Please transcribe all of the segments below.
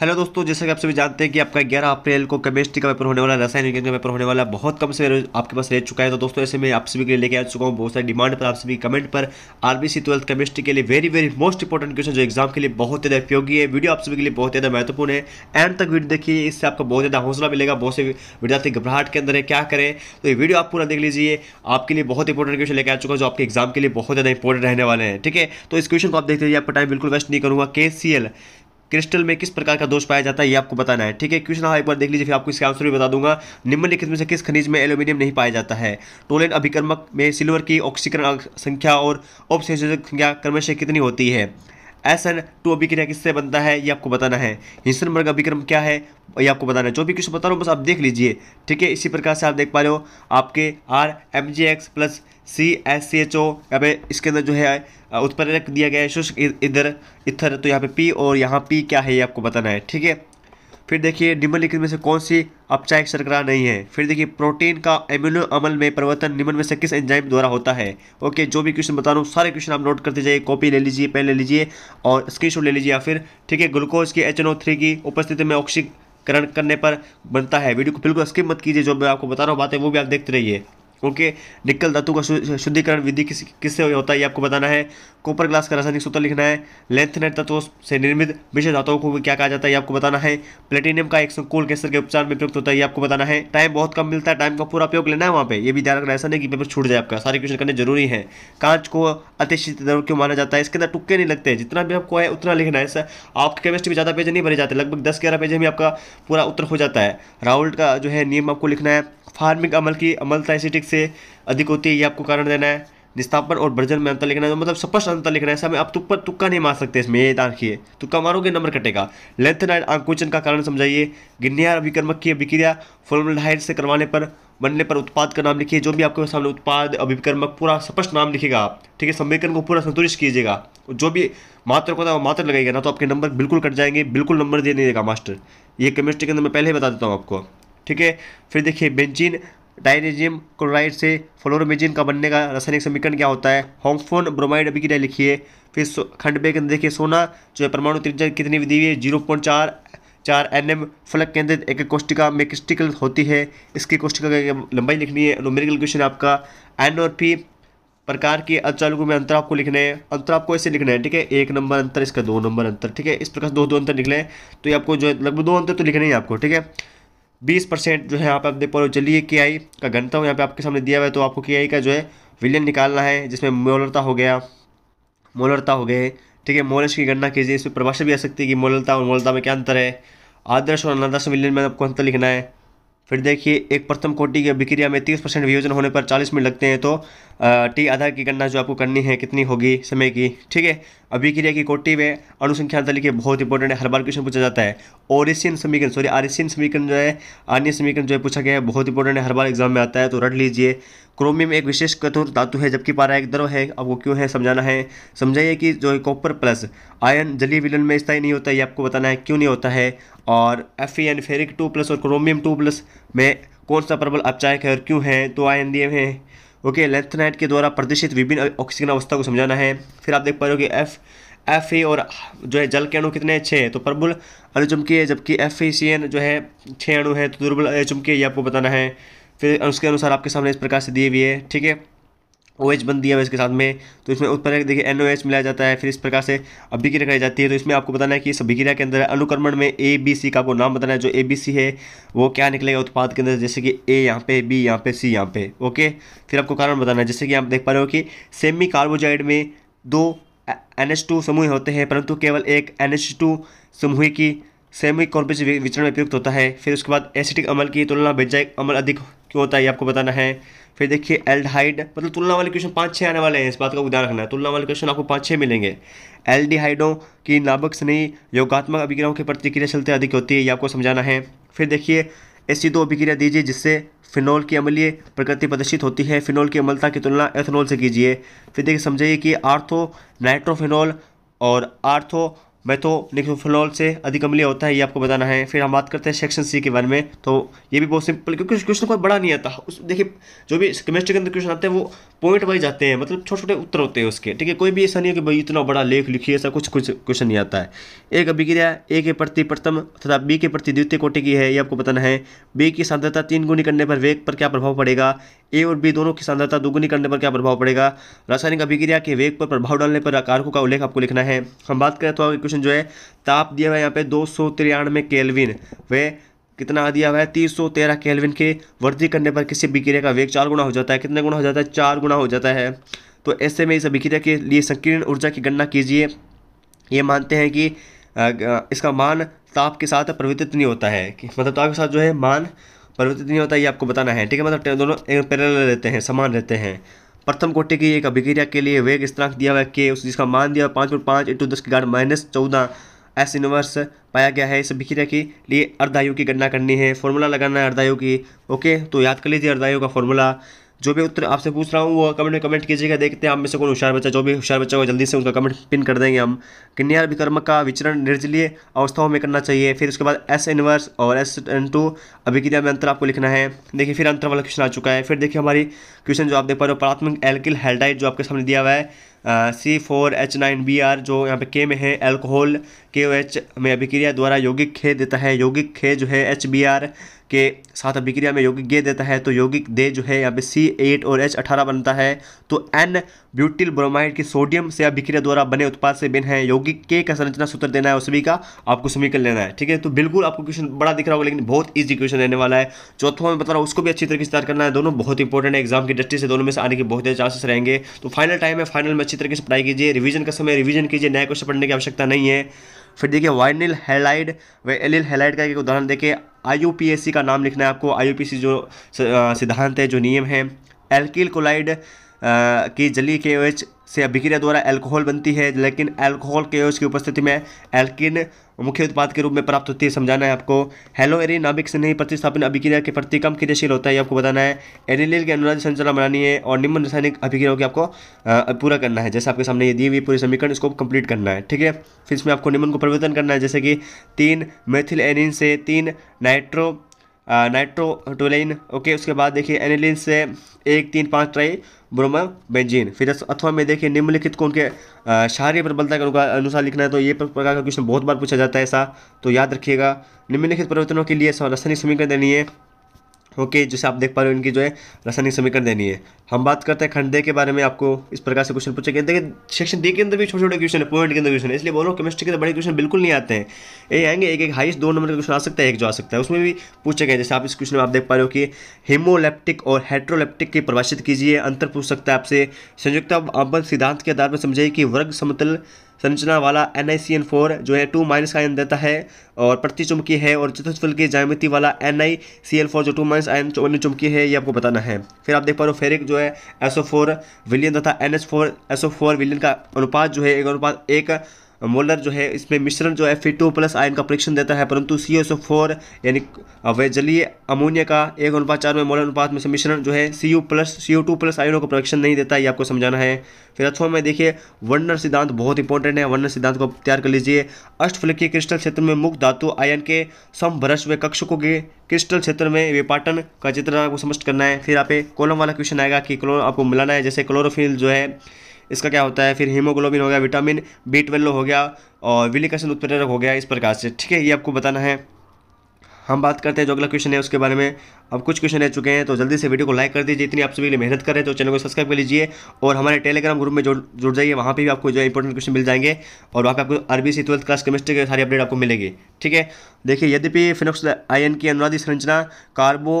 hello दोस्तों जैसा कि आप सभी जानते हैं कि आपका 11 अप्रैल को केमिस्ट्री का पेपर होने वाला रसायन विज्ञान का पेपर होने वाला बहुत कम से आपके पास रह चुका है तो दोस्तों ऐसे में आप सभी के लिए लेके आ चुका हूँ बहुत सारी डिमांड पर आप सभी कमेंट पर आरबीसी ट्वेल्थ केमिस्ट्री के लिए very very most important question जो एग्जाम के लिए बहुत ज़्यादा उपयोगी है वीडियो आप सभी के लिए बहुत ज़्यादा महत्वपूर्ण है एंड तक वीडियो देखिए इससे आपको बहुत ज़्यादा हौसला मिलेगा बहुत से विद्यार्थी घबराहट के अंदर है क्या करें तो ये वीडियो आप पूरा देख लीजिए आपके लिए बहुत इंपॉर्टेंट क्वेश्चन लेकर आ चुका है जो आपके एग्जाम के लिए बहुत ज़्यादा इंपॉर्टेंट रहने वाले हैं ठीक है तो इस क्वेश्चन को आप देख लीजिए आपका टाइम बिल्कुल वेस्ट नहीं करूँगा के क्रिस्टल में किस प्रकार का दोष पाया जाता है ये आपको बताना है ठीक है क्वेश्चन आप हाँ, एक बार देख लीजिए फिर आपको इसका आंसर भी बता दूंगा निम्नलिखित में से किस खनिज में एल्यूमिनियम नहीं पाया जाता है टोलेन अभिक्रमक में सिल्वर की ऑक्सीकरण संख्या और उपसंयोजक संख्या क्रमशः कितनी होती है एस एन टू अभिक्रिया किससे बनता है ये आपको बताना है हिंसनबर्ग अभिक्रम क्या है ये आपको बताना है जो भी क्वेश्चन बता रहा हूँ बस आप देख लीजिए ठीक है इसी प्रकार से आप देख पा रहे हो आपके R M G X plus C S C H O यहाँ पे इसके अंदर जो है उत्प्रेरक दिया गया है शुष्क इधर इधर तो यहाँ पे पी और यहाँ पी क्या है ये आपको बताना है ठीक है फिर देखिए निम्नलिखित में से कौन सी अपचायक शर्करा नहीं है फिर देखिए प्रोटीन का एम्यूनो अमल में परिवर्तन निम्न में से किस एंजाइम द्वारा होता है ओके जो भी क्वेश्चन बता रहा हूँ सारे क्वेश्चन आप नोट करते जाइए कॉपी ले लीजिए पेन ले लीजिए और स्क्रीन ले लीजिए या फिर ठीक है ग्लूकोज की एच की उपस्थिति में ऑक्सीकरण करने पर बनता है वीडियो को बिल्कुल स्किप मत कीजिए जो मैं आपको बता रहा हूँ बातें वो भी आप देखते रहिए ओके निकल धातु का शुद्धिकरण विधि किस किससे होता है ये आपको बताना है कॉपर ग्लास का रासायनिक सूत्र लिखना है लेंथनेट तत्वों से निर्मित विशेष धातुओं को क्या कहा जाता है ये आपको बताना है प्लेटिनियम का एक संकुल कैंसर के उपचार में प्रयुक्त होता है ये आपको बताना है टाइम बहुत कम मिलता है टाइम का पूरा उपयोग लेना है वहाँ पे ये भी ध्यान रखना ऐसा नहीं कि पेपर छूट जाए आपका सारे क्वेश्चन करने जरूरी है कांच को अतिशित दर क्यों माना जाता है इसके अंदर टुक्के नहीं लगते जितना भी आपको है उतना लिखना है ऐसा आपके केमिस्ट्री में ज़्यादा पेज नहीं भरे जाते लगभग दस ग्यारह पेज में आपका पूरा उत्तर हो जाता है राउल्ट का जो है नियम आपको लिखना है फार्मिंग अमल की अमलता एसिटिक से अधिक होती है ये आपको कारण देना है निस्तापन और वर्जन में अंतर लिखना है तो मतलब स्पष्ट अंतर लिखना है ऐसा में आप तुक पर तुक्का नहीं मार सकते इसमें ये देखिए तुक्का मारोगे नंबर कटेगा लेंथ नाइट आंकुचन का कारण समझाइए गिन्या अभिकर्मक की अभिक्रिया फॉर्मलडाइड से करवाने पर बनने पर उत्पाद का नाम लिखिए जो भी आपके सामने उत्पाद अभिकर्मक पूरा स्पष्ट नाम लिखेगा आप ठीक है समीकरण को पूरा संतुलित कीजिएगा जो भी मात्र को है वो मात्र लगाइएगा ना तो आपके नंबर बिल्कुल कट जाएंगे बिल्कुल नंबर दे नहीं देगा मास्टर ये केमिस्ट्री के अंदर मैं पहले ही बता देता हूँ आपको ठीक है फिर देखिए बेंजीन डायनेजियम क्लोराइड से फ्लोरोमेजिन का बनने का रासायनिक समीकरण क्या होता है होंगफोन ब्रोमाइड अभी की लिखिए फिर खंड बे के अंदर देखिए सोना जो है परमाणु त्रिज्या कितनी विधि हुई है जीरो पॉइंट चार चार एन एम फलक केंद्रित एक कोष्टिका में क्रिस्टिकल होती है इसकी कोष्टिका लंबाई लिखनी है नोमेरिकल क्वेश्चन आपका एन और पी प्रकार के अचालकों में अंतर आपको लिखना है अंतर आपको ऐसे लिखना है ठीक है एक नंबर अंतर इसका दो नंबर अंतर ठीक है इस प्रकार दो दो अंतर निकले हैं तो ये आपको जो है लगभग दो अंतर तो लिखने ही आपको ठीक है बीस परसेंट जो है यहाँ पर आप देख पा रहे हो जलीय के आई का घनता यहाँ पे आपके सामने दिया हुआ है तो आपको के आई का जो है विलियन निकालना है जिसमें मोलरता हो गया मोलरता हो गए ठीक है मोलस की गणना कीजिए इसमें परिभाषा भी आ सकती है कि मोलरता और मोलता में क्या अंतर है आदर्श और अनादर्श विलियन में आपको अंतर लिखना है फिर देखिए एक प्रथम कोटि की अभिक्रिया में तीस परसेंट वियोजन होने पर चालीस मिनट लगते हैं तो टी आधार की गणना जो आपको करनी है कितनी होगी समय की ठीक है अभिक्रिया की कोटि में अनुसंख्या तरीके बहुत इंपॉर्टेंट है हर बार क्वेश्चन पूछा जाता है ओरिसियन समीकरण सॉरी आरिसियन समीकरण जो है अन्य समीकरण जो है पूछा गया है बहुत इंपॉर्टेंट है हर बार एग्जाम में आता है तो रट लीजिए क्रोमियम एक विशेष कथुर धातु है जबकि पारा एक द्रव है आपको क्यों है समझाना है समझाइए कि जो है कॉपर प्लस आयन जली विलन में स्थायी नहीं होता ये आपको बताना है क्यों नहीं होता है और F N ferric two plus और क्रोमियम टू प्लस में कौन सा प्रबल अपचायक है और क्यों है तो आयन दिए हुए हैं ओके लेंथनाइट के द्वारा प्रदर्शित विभिन्न ऑक्सीजन अवस्था को समझाना है फिर आप देख पा रहे हो कि एफ एफ ए और जो है जल के अणु कितने हैं छः तो प्रबुल अनुचुमके जबकि एफ ए सी एन जो है छः अणु है तो दुर्बल चुमकी ये आपको बताना है फिर उसके अनुसार आपके सामने इस प्रकार से दिए हुए है ठीक है ओ एच बन दिया है इसके साथ में तो इसमें उस पर देखिए एन ओ एच मिलाया जाता है फिर इस प्रकार से अभिक्रिया कराई जाती है तो इसमें आपको बताना है कि इस अभिक्रिया के अंदर अनुक्रमण में ए बी सी का आपको नाम बताना है जो ए बी सी है वो क्या निकलेगा उत्पाद के अंदर जैसे कि ए यहाँ पे बी यहाँ पे सी यहाँ पे ओके फिर आपको कारण बताना है जैसे कि आप देख पा रहे हो कि सेमी कार्बोजाइड में दो एन एच टू समूह होते हैं परंतु केवल एक एन एच टू समूह की सेमिक कॉर्पेज विचरण में प्रयुक्त होता है फिर उसके बाद एसिटिक अमल की तुलना बेजाइक अमल अधिक क्यों होता है ये आपको बताना है फिर देखिए एल्डहाइड मतलब तुलना वाले क्वेश्चन पाँच छः आने वाले हैं इस बात का उदाहरण रखना है तुलना वाले क्वेश्चन आपको पाँच छः मिलेंगे एल्डिहाइडों की नाबक स्नेही योगात्मक अभिक्रियाओं की प्रतिक्रिया चलते अधिक होती है ये आपको समझाना है फिर देखिए ऐसी दो अभिक्रिया दीजिए जिससे फिनॉल की अमलीय प्रकृति प्रदर्शित होती है फिनॉल की अमलता की तुलना एथनॉल से कीजिए फिर देखिए समझाइए कि आर्थो नाइट्रोफिनॉल और आर्थो मैथोनिक्सोफिनॉल तो से अधिक अम्लीय होता है ये आपको बताना है फिर हम बात करते हैं सेक्शन सी के बारे में तो ये भी बहुत सिंपल क्योंकि क्वेश्चन कोई बड़ा नहीं आता उस देखिए जो भी केमिस्ट्री के अंदर क्वेश्चन आते हैं वो पॉइंट वाइज आते हैं मतलब छोटे छोटे उत्तर होते हैं उसके ठीक है कोई भी ऐसा नहीं है कि भाई इतना बड़ा लेख लिखिए ऐसा कुछ कुछ क्वेश्चन नहीं आता है एक अभिक्रिया ए के प्रति प्रथम तथा बी के प्रति द्वितीय कोटि की है ये आपको बताना है बी की सांद्रता तीन गुणी करने पर वेग पर क्या प्रभाव पड़ेगा ए और बी दोनों की सांद्रता दुगुनी करने पर क्या प्रभाव पड़ेगा रासायनिक अभिक्रिया के वेग पर प्रभाव डालने पर कारकों का उल्लेख आपको लिखना है हम बात करें तो क्वेश्चन जो है ताप दिया हुआ है यहाँ पे दो सौ तिरानवे केलविन वे कितना दिया हुआ है तीन सौ तेरह केलविन के वृद्धि करने पर किसी अभिक्रिया का वेग चार गुना हो जाता है कितना गुना हो जाता है चार गुना हो जाता है तो ऐसे में इस अभिक्रिया के लिए संकीर्ण ऊर्जा की गणना कीजिए ये मानते हैं कि इसका मान ताप के साथ प्रवर्तित नहीं होता है मतलब ताप के साथ जो है मान परिवर्तित तो नहीं होता ये आपको बताना है ठीक है मतलब दोनों पैरल रहते हैं समान रहते हैं प्रथम कोटि की एक अभिक्रिया के लिए वेग स्थिरांक दिया हुआ है के उस जिसका मान दिया पाँच पॉइंट पाँच इंटू दस की गाड़ माइनस चौदह एस इनवर्स पाया गया है इस अभिक्रिया के लिए अर्धायु की गणना करनी है फॉर्मूला लगाना है अर्धायु की ओके तो याद कर लीजिए अर्धायु का फॉर्मूला जो भी उत्तर आपसे पूछ रहा हूँ वो कमेंट में कमेंट कीजिएगा देखते हैं आप में से कौन होशियार बच्चा जो भी होशियार बच्चा होगा जल्दी से उसका कमेंट पिन कर देंगे हम किन्यार विकर्मक का विचरण निर्जलीय अवस्थाओं में करना चाहिए फिर उसके बाद एस इनवर्स और एस एन टू अभिक्रिया में अंतर आपको लिखना है देखिए फिर अंतर वाला क्वेश्चन आ चुका है फिर देखिए हमारी क्वेश्चन जो आप देख पा रहे हो प्राथमिक एल्किल हेल्डाइट जो आपके सामने दिया हुआ है C four H nine B R जो यहाँ पे के में है एल्कोहल के ओ एच में अभिक्रिया द्वारा यौगिक खे देता है यौगिक खे जो है एच बी आर के साथ अभिक्रिया में यौगिक गे देता है तो यौगिक दे जो है यहाँ पे सी एट और एच अठारह बनता है तो एन ब्यूटिल ब्रोमाइड की सोडियम से अभिक्रिया द्वारा बने उत्पाद से बिन है यौगिक के का संरचना सूत्र देना है उसमें सभी का आपको समीकरण लेना है ठीक है तो बिल्कुल आपको क्वेश्चन बड़ा दिख रहा होगा लेकिन बहुत ईजी क्वेश्चन रहने वाला है चौथा में बता रहा हूँ उसको भी अच्छी तरीके से तैयार करना है दोनों बहुत इंपॉर्टेंट है एग्जाम की दृष्टि से दोनों में से आने के बहुत ज़्यादा चांसेस रहेंगे तो फाइनल टाइम है फाइनल में अच्छी अच्छी तरीके से पढ़ाई कीजिए रिवीजन का समय रिवीजन कीजिए नया क्वेश्चन पढ़ने की आवश्यकता नहीं है फिर देखिए वाइनिल हेलाइड व एलिल हेलाइड का एक उदाहरण देखिए आई का नाम लिखना है आपको आई जो सिद्धांत है जो नियम है एल्किल कोलाइड की जली के एच से अभिक्रिया द्वारा एल्कोहल बनती है लेकिन एल्कोहल के उसकी उपस्थिति में एल्किन मुख्य उत्पाद के रूप में प्राप्त होती है समझाना है आपको हेलो एरिन नाभिक से नहीं प्रतिस्थापन अभिक्रिया के प्रति कम क्रियाशील होता है ये आपको बताना है एनिलिन की अनुराधी संचालन बनानी है और निम्न रासायनिक अभिक्रियाओं की आपको पूरा करना है जैसे आपके सामने ये दी हुई पूरी समीकरण इसको कंप्लीट करना है ठीक है फिर इसमें आपको निम्न को परिवर्तन करना है जैसे कि तीन मेथिल एनिन से तीन नाइट्रो नाइट्रोटोलिन ओके उसके बाद देखिए एनिलिन से एक तीन पाँच ट्राई ब्रोमा बेंजीन फिर अथवा में देखिए निम्नलिखित को उनके शारीरिक प्रबलता के अनुसार लिखना है तो ये प्रकार का क्वेश्चन बहुत बार पूछा जाता है ऐसा तो याद रखिएगा निम्नलिखित परिवर्तनों के लिए रासायनिक समीकरण देनी है ओके जैसे आप देख पा रहे हो इनकी जो है रासायनिक समीकरण देनी है हम बात करते हैं खंड दे के बारे में आपको इस प्रकार से क्वेश्चन पूछे गए देखिए सेक्शन डी के अंदर भी छोटे छोटे क्वेश्चन है पॉइंट के अंदर क्वेश्चन है इसलिए बोलो केमिस्ट्री के अंदर बड़े क्वेश्चन बिल्कुल नहीं आते हैं ये आएंगे एक एक हाइस्ट दो नंबर का क्वेश्चन आ सकता है एक जो आ सकता है उसमें भी पूछे गए जैसे आप इस क्वेश्चन में आप देख पा रहे हो कि हेमोलेप्टिक और हेट्रोलेप्टिक की परिभाषित कीजिए अंतर पूछ सकता है आपसे संयुक्त आबंध सिद्धांत के आधार पर समझाइए कि वर्ग समतल संरचना वाला N I C N four जो है टू माइनस का आयन देता है और चुमकी है और चतुष्फल की जामिति वाला N I C L four जो टू माइनस आयन चौवन चुमकी है ये आपको बताना है फिर आप देख पा रहे हो फेरिक जो है एसओ फोर विलियन तथा N H four O four विलियन का अनुपात जो है एक अनुपात एक मोलर जो है इसमें मिश्रण जो है टू प्लस आयन का परीक्षण देता है परंतु सी एस ओ फोर यानी वे जलीय अमोनिया का एक अनुपात चार में मोलर अनुपात में से मिश्रण जो है C U plus C O two plus आयनों का परीक्षण नहीं देता ये आपको समझाना है फिर अथवा में देखिए वर्नर सिद्धांत बहुत इंपॉर्टेंट है वर्णर सिद्धांत को तैयार कर लीजिए अष्टफलकीय क्रिस्टल क्षेत्र में मुक्त धातु आयन के कक्ष कक्षकों के क्रिस्टल क्षेत्र में विपाटन का चित्र आपको समस्ट करना है फिर आप कॉलम वाला क्वेश्चन आएगा कि क्लोर आपको मिलाना है जैसे क्लोरोफिल जो है इसका क्या होता है फिर हीमोग्लोबिन हो गया विटामिन बी ट्वेल्व हो गया और विलिक एसिड उत्प्रेरक हो गया इस प्रकार से ठीक है ये आपको बताना है हम बात करते हैं जो अगला क्वेश्चन है उसके बारे में अब कुछ क्वेश्चन रह चुके हैं तो जल्दी से वीडियो को लाइक कर दीजिए इतनी आप सभी मेहनत कर रहे हैं तो चैनल को सब्सक्राइब कर लीजिए और हमारे टेलीग्राम ग्रुप में जुड़ जुड़ जाइए वहाँ पे भी आपको जो इंपॉर्टेंट क्वेश्चन मिल जाएंगे और वहाँ पे आपको RB C twelfth class chemistry के सारी अपडेट आपको मिलेगी ठीक है देखिए यद्यपि फिनोक्स आयन की अनुवादी संरचना कार्बो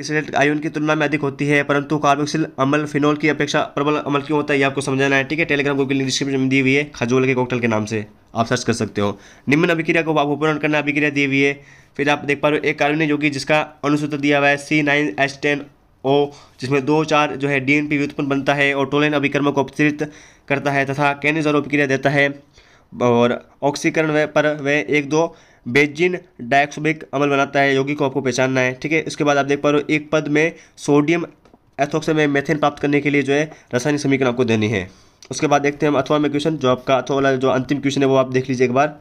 की आयन की तुलना में अधिक होती है परंतु कार्बोक्सिल अमल फिनोल की अपेक्षा प्रबल अमल क्यों होता है ये आपको समझाना है ठीक है टेलीग्राम ग्रुप डिस्क्रिप्शन में दी हुई है खजूल के कॉकटेल के नाम से आप सर्च कर सकते हो निम्न अभिक्रिया को आप उपरण करना अभिक्रिया दी हुई है फिर आप देख पा रहे हो एक कार्बनिक योगी जिसका अनुसूत्र दिया हुआ है C nine H ten O जिसमें दो चार जो है डी एन पी व्युत्पन्न बनता है और टोलेन अभिक्रमों को उपचरित करता है तथा कैनिज और अभिक्रिया देता है और ऑक्सीकरण पर वह एक दो बेजिन डायक्सोबिक अमल बनाता है यौगिक को आपको पहचानना है ठीक है इसके बाद आप देख पा रहे हो एक पद में सोडियम एथोक्स में मेथेन प्राप्त करने के लिए जो है रासायनिक समीकरण आपको देनी है उसके बाद देखते हैं हम अथवा में क्वेश्चन जो आपका अथवा वाला जो अंतिम क्वेश्चन है वो आप देख लीजिए एक बार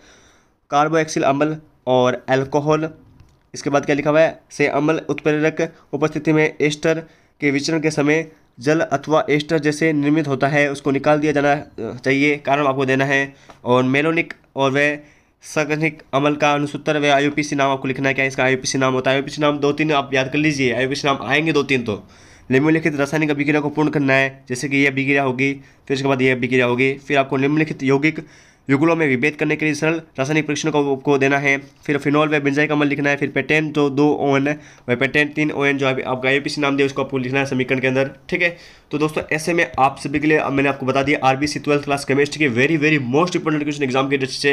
कार्बोएक्सिल अम्ल और एल्कोहल इसके बाद क्या लिखा हुआ है से अम्ल उत्प्रेरक उपस्थिति में एस्टर के विचरण के समय जल अथवा एस्टर जैसे निर्मित होता है उसको निकाल दिया जाना चाहिए कारण आपको देना है और मेलोनिक और वह संगठनिक अमल का अनुसूत्र व आईयूपीसी नाम आपको लिखना है क्या इसका सी नाम होता है सी नाम दो तीन आप याद कर लीजिए सी नाम आएंगे दो तीन तो निम्नलिखित रासायनिक अभिक्रिया को पूर्ण करना है जैसे कि यह अभिक्रिया होगी फिर उसके बाद यह अभिक्रिया होगी फिर आपको निम्नलिखित यौगिक युगलों में विभेद करने के लिए सरल रासायनिक परीक्षण को, को देना है फिर फिनॉल व बिंजाई का लिखना है फिर पेटेन जो तो दो ओ एन है वह पेटेन तीन ओ एन जो आप, आपका सी नाम दिया उसको आपको लिखना है समीकरण के अंदर ठीक है तो दोस्तों ऐसे में आप सभी के लिए अब मैंने आपको बता दिया R B C twelfth class chemistry के very very most important question exam के दृष्टि से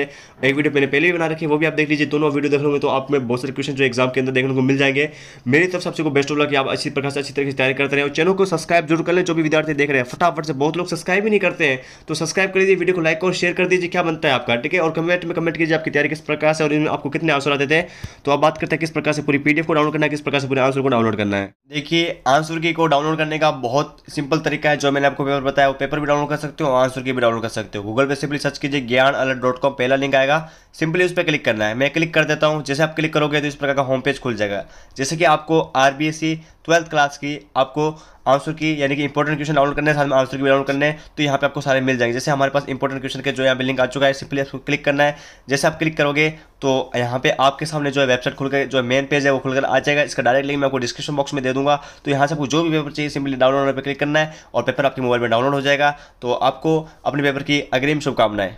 एक वीडियो मैंने पहले भी बना रखी है वो भी आप देख लीजिए दोनों वीडियो देख लूँगे तो आप में बहुत सारे क्वेश्चन जो एग्जाम के अंदर देखने को मिल जाएंगे मेरी तरफ सबसे को बेस्ट होगा कि आप अच्छी प्रकार से अच्छी तरीके से तैयारी करते रहे और चैनल को सब्सक्राइब जरूर कर लें जो भी विद्यार्थी देख रहे हैं फटाफट से बहुत लोग सब्सक्राइब ही नहीं करते हैं तो सब्सक्राइब कर दीजिए वीडियो को लाइक और शेयर कर दीजिए क्या क्या बनता है आपका ठीक है और कमेंट में कमेंट कीजिए आपकी तैयारी किस प्रकार से और इनमें आपको कितने आंसर आते थे तो आप बात करते हैं किस प्रकार से पूरी पीडीएफ को डाउनलोड करना है किस प्रकार से पूरे आंसर को डाउनलोड करना है देखिए आंसर की को डाउनलोड करने का बहुत सिंपल तरीका है जो मैंने आपको पेपर बताया वो पेपर भी डाउनलोड कर सकते हो और आंसर की भी डाउनलोड कर सकते हो गूगल पर सिंपली सर्च कीजिए ज्ञान पहला लिंक आएगा सिंपली उस पर क्लिक करना है मैं क्लिक कर देता हूँ जैसे आप क्लिक करोगे तो इस प्रकार का होम पेज खुल जाएगा जैसे कि आपको आर बी ट्वेल्थ क्लास की आपको आंसर की यानी कि इंपॉर्टेंट क्वेश्चन डाउनलोड करने साथ में आंसर की डाउनलोड करने तो यहाँ पे आपको सारे मिल जाएंगे जैसे हमारे पास इंपॉर्टेंट क्वेश्चन के जो यहाँ पे लिंक आ चुका है सिंपली आपको क्लिक करना है जैसे आप क्लिक करोगे तो यहाँ पे आपके सामने जो है वेबसाइट खुलकर जो मेन पेज है वो खुलकर आ जाएगा इसका डायरेक्ट लिंक मैं आपको डिस्क्रिप्शन बॉक्स में दे दूंगा तो यहाँ से आपको जो भी पेपर चाहिए सिंपली डाउनलोड पर क्लिक करना है और पेपर आपके मोबाइल में डाउनलोड हो जाएगा तो आपको अपने पेपर की अग्रिम शुभकामनाएं